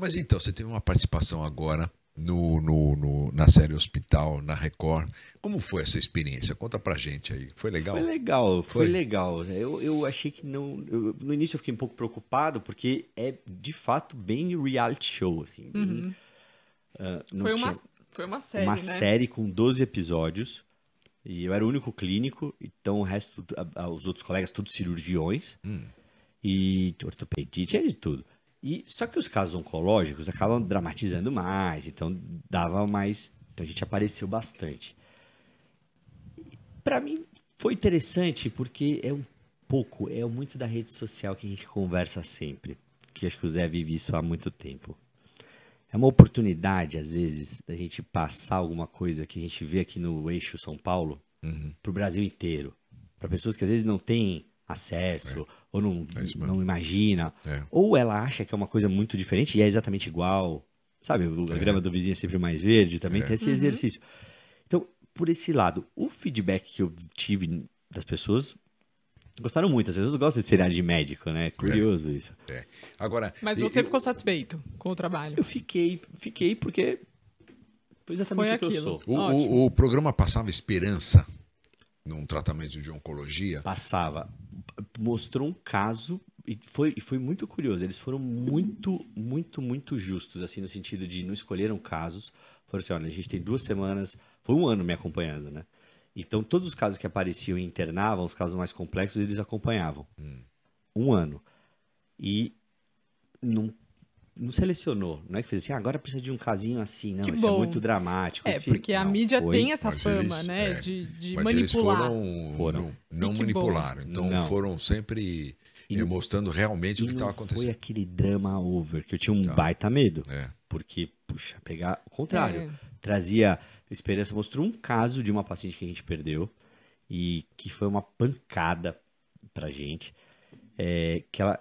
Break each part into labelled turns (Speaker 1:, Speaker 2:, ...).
Speaker 1: Mas então, você teve uma participação agora no, no, no, na série Hospital, na Record. Como foi essa experiência? Conta pra gente aí. Foi legal? Foi legal, foi, foi legal. Eu, eu achei que não. Eu, no início eu fiquei um pouco preocupado, porque é de fato bem reality show, assim. Uhum. Uh, foi, uma, foi uma série. Uma né? série com 12 episódios. E eu era o único clínico, então o resto, a, a, os outros colegas, todos cirurgiões. Hum. E ortopedista, tinha de tudo. E só que os casos oncológicos acabam dramatizando mais, então dava mais, então a gente apareceu bastante. Para mim foi interessante porque é um pouco, é muito da rede social que a gente conversa sempre, que acho que o Zé vive isso há muito tempo. É uma oportunidade às vezes da gente passar alguma coisa que a gente vê aqui no eixo São Paulo uhum. para o Brasil inteiro, para pessoas que às vezes não têm acesso, é. ou não, é não imagina, é. ou ela acha que é uma coisa muito diferente e é exatamente igual. Sabe, o é. grama do vizinho é sempre mais verde, também é. tem esse uhum. exercício. Então, por esse lado, o feedback que eu tive das pessoas gostaram muito. As pessoas gostam de ser de médico, né? É curioso é. isso. É. Agora. Mas você eu, ficou satisfeito com o trabalho? Eu fiquei, fiquei porque foi exatamente foi aquilo. que eu sou. O, o, o, programa passava esperança num tratamento de oncologia. Passava mostrou um caso e foi, foi muito curioso. Eles foram muito, muito, muito justos, assim, no sentido de não escolheram casos. Foram assim, olha, a gente tem duas semanas, foi um ano me acompanhando, né? Então, todos os casos que apareciam e internavam, os casos mais complexos, eles acompanhavam. Hum. Um ano. E não não selecionou. Não é que fez assim, ah, agora precisa de um casinho assim. Não, que isso é bom. é muito dramático. É, assim, porque a mídia foi, tem essa fama, eles, né? É, de, de manipular. foram, foram. Não, não manipularam. Então não. foram sempre e, é, mostrando realmente o que estava acontecendo. Foi aquele drama over que eu tinha um tá. baita medo. É. Porque, puxa, pegar o contrário. É. Trazia esperança, mostrou um caso de uma paciente que a gente perdeu e que foi uma pancada pra gente. É, que ela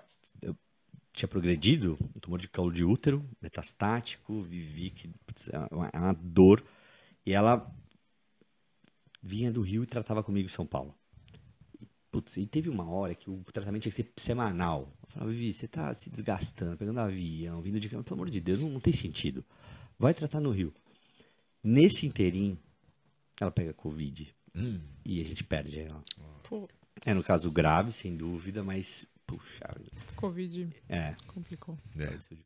Speaker 1: tinha progredido, um tumor de colo de útero, metastático, vivi que é uma, é uma dor. E ela vinha do Rio e tratava comigo em São Paulo. E, putz, e teve uma hora que o tratamento tinha que ser semanal. Eu falava, Vivi, você tá se desgastando, pegando avião, vindo de cama. Pelo amor de Deus, não, não tem sentido. Vai tratar no Rio. Nesse inteirinho, ela pega Covid. Hum. E a gente perde ela. Putz. É no caso grave, sem dúvida, mas Puxa. Covid. É. Complicou. É.